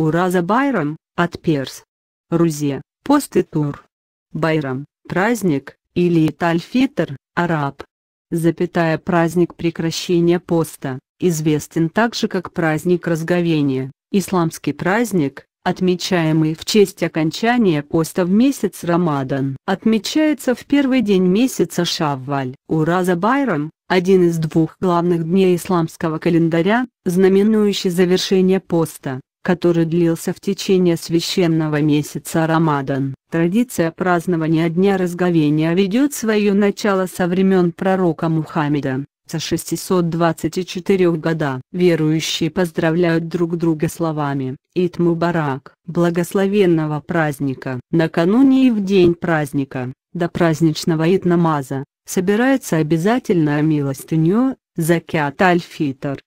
Ураза Байрам, от перс. Рузе, пост и тур. Байрам, праздник, или Итальфитр, араб. Запятая праздник прекращения поста, известен также как праздник разговения, исламский праздник, отмечаемый в честь окончания поста в месяц Рамадан. Отмечается в первый день месяца Шавваль. Ураза Байрам, один из двух главных дней исламского календаря, знаменующий завершение поста который длился в течение священного месяца Рамадан. Традиция празднования Дня Разговения ведет свое начало со времен пророка Мухаммеда, со 624 года. Верующие поздравляют друг друга словами «Ит Мубарак» – благословенного праздника. Накануне и в день праздника, до праздничного итнамаза собирается обязательная милостыню, закят аль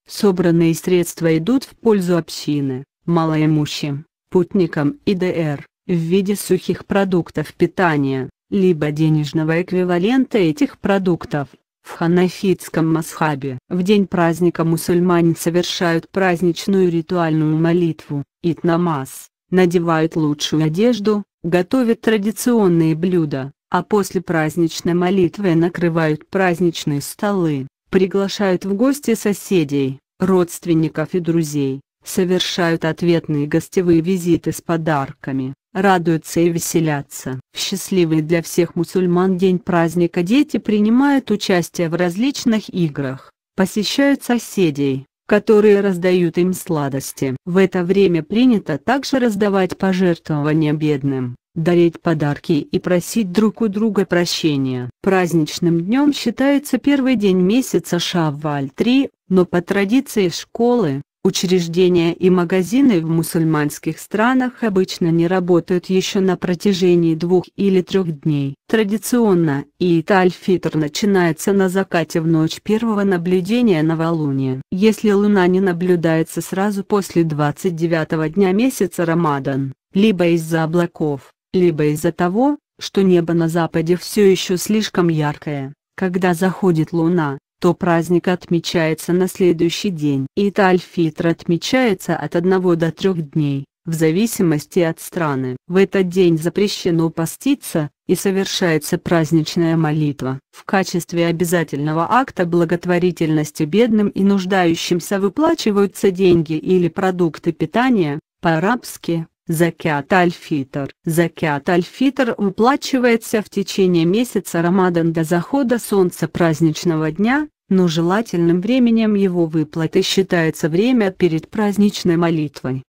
Собранные средства идут в пользу общины малоимущим, путникам и ДР, в виде сухих продуктов питания, либо денежного эквивалента этих продуктов. В ханафитском масхабе в день праздника мусульмане совершают праздничную ритуальную молитву, итнамаз, надевают лучшую одежду, готовят традиционные блюда, а после праздничной молитвы накрывают праздничные столы, приглашают в гости соседей, родственников и друзей, совершают ответные гостевые визиты с подарками, радуются и веселятся. В счастливый для всех мусульман день праздника дети принимают участие в различных играх, посещают соседей, которые раздают им сладости. В это время принято также раздавать пожертвования бедным, дарить подарки и просить друг у друга прощения. Праздничным днем считается первый день месяца Шавваль-3, но по традиции школы, Учреждения и магазины в мусульманских странах обычно не работают еще на протяжении двух или трех дней. Традиционно Иид аль-Фитр начинается на закате в ночь первого наблюдения новолуния. Если луна не наблюдается сразу после 29 дня месяца Рамадан, либо из-за облаков, либо из-за того, что небо на западе все еще слишком яркое, когда заходит луна, то праздник отмечается на следующий день. Ид аль отмечается от 1 до 3 дней, в зависимости от страны. В этот день запрещено поститься, и совершается праздничная молитва. В качестве обязательного акта благотворительности бедным и нуждающимся выплачиваются деньги или продукты питания, по-арабски Закят аль-фитр. Закят аль-фитр выплачивается в течение месяца Рамадан до захода солнца праздничного дня, но желательным временем его выплаты считается время перед праздничной молитвой.